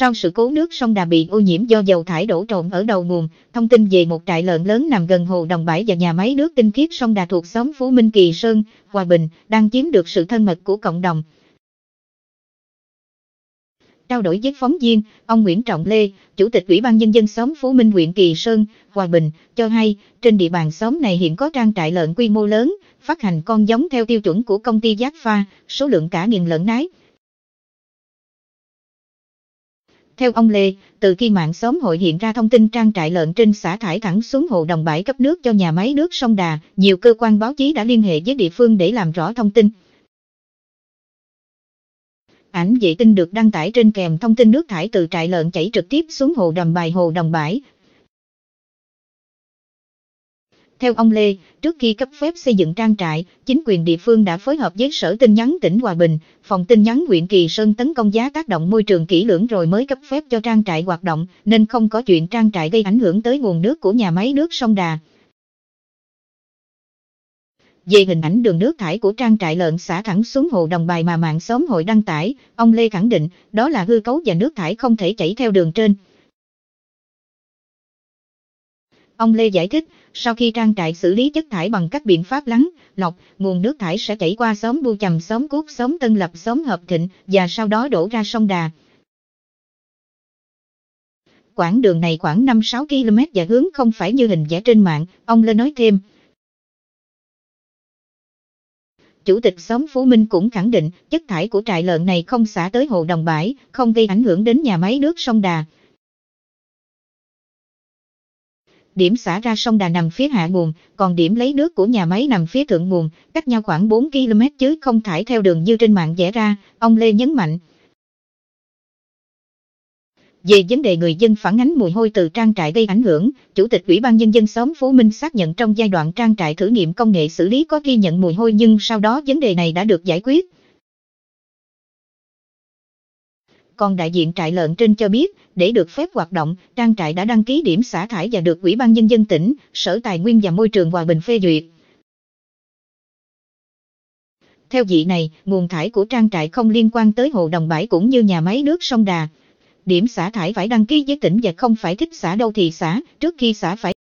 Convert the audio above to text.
Sau sự cố nước sông Đà bị ô nhiễm do dầu thải đổ trộn ở đầu nguồn, thông tin về một trại lợn lớn nằm gần hồ Đồng Bãi và nhà máy nước tinh khiết sông Đà thuộc xóm Phú Minh Kỳ Sơn, Hòa Bình, đang chiếm được sự thân mật của cộng đồng. Trao đổi với phóng viên, ông Nguyễn Trọng Lê, Chủ tịch Ủy ban Nhân dân xóm Phú Minh huyện Kỳ Sơn, Hòa Bình, cho hay, trên địa bàn xóm này hiện có trang trại lợn quy mô lớn, phát hành con giống theo tiêu chuẩn của công ty Giác Pha, số lượng cả nghìn lợn nái. Theo ông Lê, từ khi mạng xóm hội hiện ra thông tin trang trại lợn trên xã thải thẳng xuống hồ đồng bãi cấp nước cho nhà máy nước sông Đà, nhiều cơ quan báo chí đã liên hệ với địa phương để làm rõ thông tin. Ảnh vệ tinh được đăng tải trên kèm thông tin nước thải từ trại lợn chảy trực tiếp xuống hồ đầm bài hồ đồng bãi, theo ông Lê, trước khi cấp phép xây dựng trang trại, chính quyền địa phương đã phối hợp với Sở tin nhắn tỉnh Hòa Bình, phòng tin nhắn huyện Kỳ Sơn tấn công giá tác động môi trường kỹ lưỡng rồi mới cấp phép cho trang trại hoạt động, nên không có chuyện trang trại gây ảnh hưởng tới nguồn nước của nhà máy nước sông Đà. Về hình ảnh đường nước thải của trang trại lợn xả thẳng xuống hồ đồng bài mà mạng xóm hội đăng tải, ông Lê khẳng định đó là hư cấu và nước thải không thể chảy theo đường trên. Ông Lê giải thích, sau khi trang trại xử lý chất thải bằng các biện pháp lắng, lọc, nguồn nước thải sẽ chảy qua xóm Bu Chầm, xóm cuốc, xóm Tân Lập, xóm Hợp Thịnh và sau đó đổ ra sông Đà. Quãng đường này khoảng 5-6 km và hướng không phải như hình vẽ trên mạng, ông Lê nói thêm. Chủ tịch xóm Phú Minh cũng khẳng định chất thải của trại lợn này không xả tới hồ Đồng Bãi, không gây ảnh hưởng đến nhà máy nước sông Đà. điểm xả ra sông Đà nằm phía hạ nguồn, còn điểm lấy nước của nhà máy nằm phía thượng nguồn, cách nhau khoảng 4 km chứ không thải theo đường như trên mạng vẽ ra, ông Lê nhấn mạnh. Về vấn đề người dân phản ánh mùi hôi từ trang trại gây ảnh hưởng, Chủ tịch Ủy ban Nhân dân xóm Phú Minh xác nhận trong giai đoạn trang trại thử nghiệm công nghệ xử lý có ghi nhận mùi hôi nhưng sau đó vấn đề này đã được giải quyết, còn đại diện trại lợn trên cho biết, để được phép hoạt động, trang trại đã đăng ký điểm xả thải và được Ủy ban Nhân dân tỉnh, Sở Tài nguyên và Môi trường Hòa Bình phê duyệt. Theo vị này, nguồn thải của trang trại không liên quan tới hồ đồng bãi cũng như nhà máy nước sông Đà. Điểm xả thải phải đăng ký với tỉnh và không phải thích xả đâu thì xả, trước khi xả phải